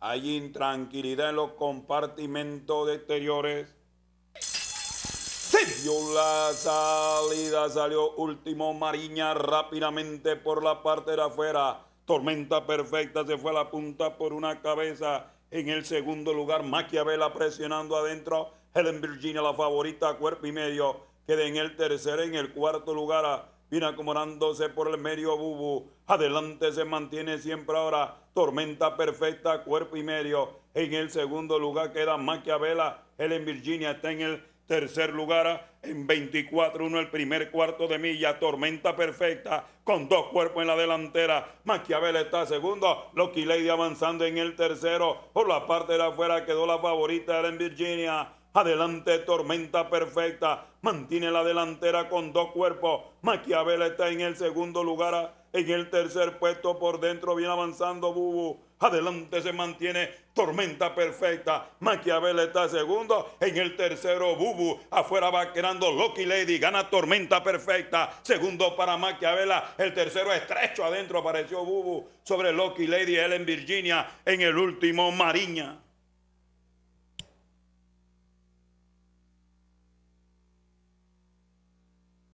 Hay intranquilidad en los compartimentos exteriores. Se dio la salida, salió último Mariña rápidamente por la parte de afuera. Tormenta perfecta se fue a la punta por una cabeza. En el segundo lugar, Maquiavela presionando adentro. Helen Virginia, la favorita, cuerpo y medio. Queda en el tercer, en el cuarto lugar viene acomodándose por el medio bubu. Adelante se mantiene siempre ahora. Tormenta perfecta, cuerpo y medio. En el segundo lugar queda Maquiavela. Él en Virginia está en el tercer lugar. En 24-1 el primer cuarto de milla. Tormenta perfecta con dos cuerpos en la delantera. Maquiavela está segundo. Loki Lady avanzando en el tercero. Por la parte de afuera quedó la favorita. Él en Virginia. Adelante tormenta perfecta. Mantiene la delantera con dos cuerpos. Maquiavela está en el segundo lugar. En el tercer puesto por dentro viene avanzando Bubu. Adelante se mantiene Tormenta Perfecta. Maquiavela está segundo. En el tercero, Bubu. Afuera va quedando Lucky Lady. Gana Tormenta Perfecta. Segundo para Maquiavela. El tercero estrecho adentro apareció Bubu. Sobre Lucky Lady, él en Virginia. En el último, Mariña.